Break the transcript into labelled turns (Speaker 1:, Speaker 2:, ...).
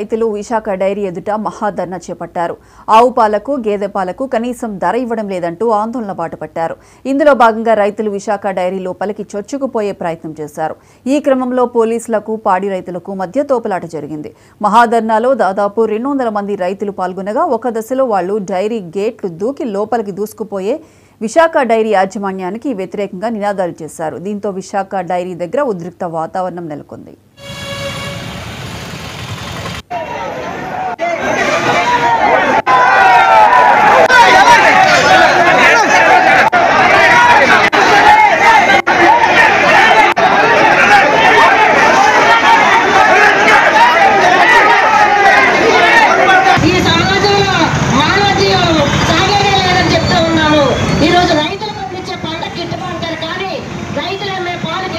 Speaker 1: రైతులు విశాఖ డైరీ ఎదుట మహాధర్నా చేపట్టారు ఆవు పాలకు గేదె పాలకు కనీసం ధర ఇవ్వడం లేదంటూ ఆందోళన బాటపట్టారు ఇందులో భాగంగా రైతులు విశాఖ డైరీ లోపలికి చొచ్చుకుపోయే ప్రయత్నం చేశారు ఈ క్రమంలో పోలీసులకు పాడి రైతులకు మధ్య తోపులాట జరిగింది మహాధర్నాలో దాదాపు రెండు వందల మంది రైతులు పాల్గొనగా ఒక దశలో వాళ్ళు డైరీ గేట్లు దూకి లోపలికి దూసుకుపోయే విశాఖ డైరీ యాజమాన్యానికి వ్యతిరేకంగా నినాదాలు చేశారు దీంతో విశాఖ డైరీ దగ్గర ఉద్రిక్త వాతావరణం నెలకొంది